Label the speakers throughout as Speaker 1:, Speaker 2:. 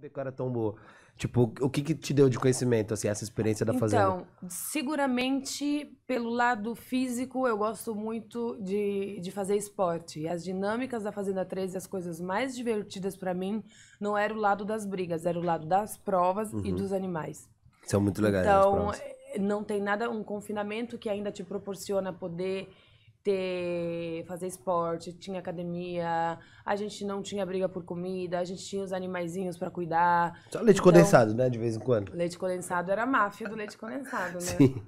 Speaker 1: saber que era tão boa. Tipo, o que, que te deu de conhecimento, assim, essa experiência da fazenda? Então, seguramente, pelo lado físico, eu gosto muito de, de fazer esporte. As dinâmicas da Fazenda 13, as coisas mais divertidas para mim, não era o lado das brigas, era o lado das provas uhum. e dos animais. São muito legais Então, eh, não tem nada, um confinamento que ainda te proporciona poder ter fazer esporte, tinha academia, a gente não tinha briga por comida, a gente tinha os animaizinhos para cuidar. Só leite então, condensado, né, de vez em quando. Leite condensado era a máfia do leite condensado, né? Sim.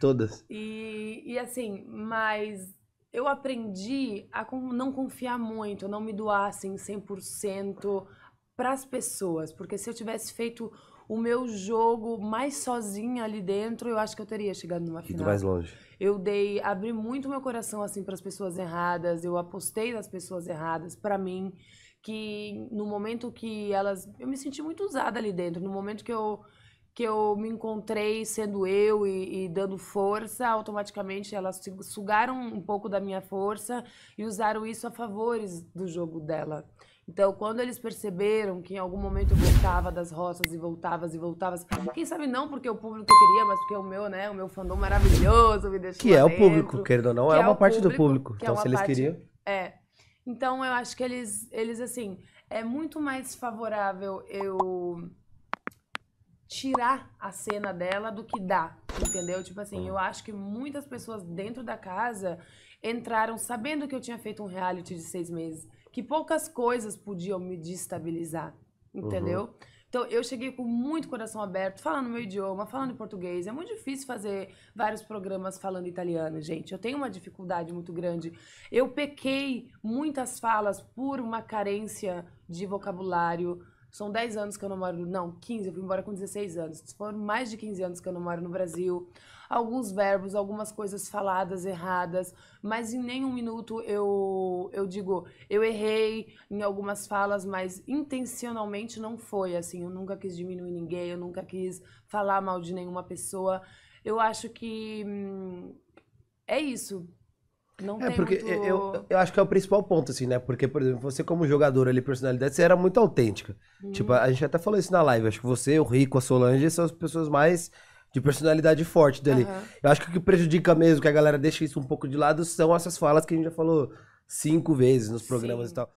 Speaker 1: Todas. E, e assim, mas eu aprendi a não confiar muito, não me doar assim 100% para as pessoas, porque se eu tivesse feito o meu jogo mais sozinha ali dentro, eu acho que eu teria chegado numa final. mais longe. Eu dei, abri muito meu coração assim para as pessoas erradas, eu apostei nas pessoas erradas para mim, que no momento que elas, eu me senti muito usada ali dentro, no momento que eu que eu me encontrei sendo eu e, e, dando força, automaticamente elas sugaram um pouco da minha força e usaram isso a favores do jogo dela. Então, quando eles perceberam que em algum momento eu voltava das roças e voltava e voltava, quem sabe não porque o público queria, mas porque o meu, né, o meu fandom maravilhoso me deixou Que é dentro, o público, querendo ou não, é, é uma parte público, do público. É então, é se eles parte, queriam... É. Então, eu acho que eles, eles assim, é muito mais favorável eu tirar a cena dela do que dá, entendeu? Tipo assim, tá. eu acho que muitas pessoas dentro da casa entraram sabendo que eu tinha feito um reality de seis meses, que poucas coisas podiam me destabilizar, uhum. entendeu? Uhum. Então, eu cheguei com muito coração aberto, falando meu idioma, falando português. É muito difícil fazer vários programas falando italiano, gente. Eu tenho uma dificuldade muito grande. Eu pequei muitas falas por uma carência de vocabulário, são 10 anos que eu não moro. Não, 15, eu fui embora com 16 anos. Foram mais de 15 anos que eu não moro no Brasil. Alguns verbos, algumas coisas faladas erradas, mas em nenhum minuto eu, eu digo, eu errei em algumas falas, mas intencionalmente não foi assim. Eu nunca quis diminuir ninguém, eu nunca quis falar mal de nenhuma pessoa. Eu acho que. Hum, é isso. Não é, porque muito... eu, eu acho que é o principal ponto, assim, né? Porque, por exemplo, você como jogador ali, personalidade, você era muito autêntica. Uhum. Tipo, a gente até falou isso na live. Acho que você, o Rico, a Solange são as pessoas mais de personalidade forte dali. Uhum. Eu acho que o que prejudica mesmo, que a galera deixa isso um pouco de lado, são essas falas que a gente já falou cinco vezes nos programas Sim. e tal.